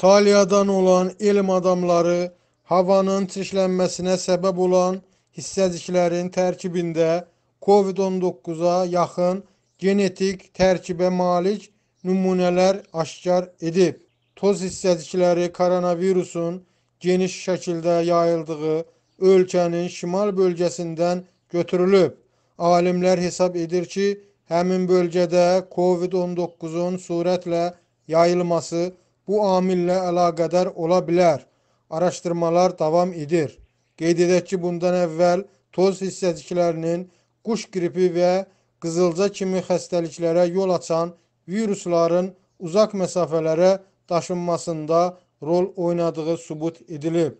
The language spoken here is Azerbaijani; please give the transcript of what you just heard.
Taliyadan olan elm adamları havanın çirklənməsinə səbəb olan hissəciklərin tərkibində COVID-19-a yaxın genetik tərkibə malik nümunələr aşkar edib. Toz hissəcikləri koronavirusun geniş şəkildə yayıldığı ölkənin şimal bölgəsindən götürülüb. Alimlər hesab edir ki, həmin bölgədə COVID-19-un sürətlə yayılması bu amillə əlaqədar ola bilər. Araşdırmalar davam edir. Qeyd edək ki, bundan əvvəl toz hissəciklərinin quş qripi və qızılca kimi xəstəliklərə yol açan virusların uzaq məsafələrə daşınmasında rol oynadığı sübut edilib.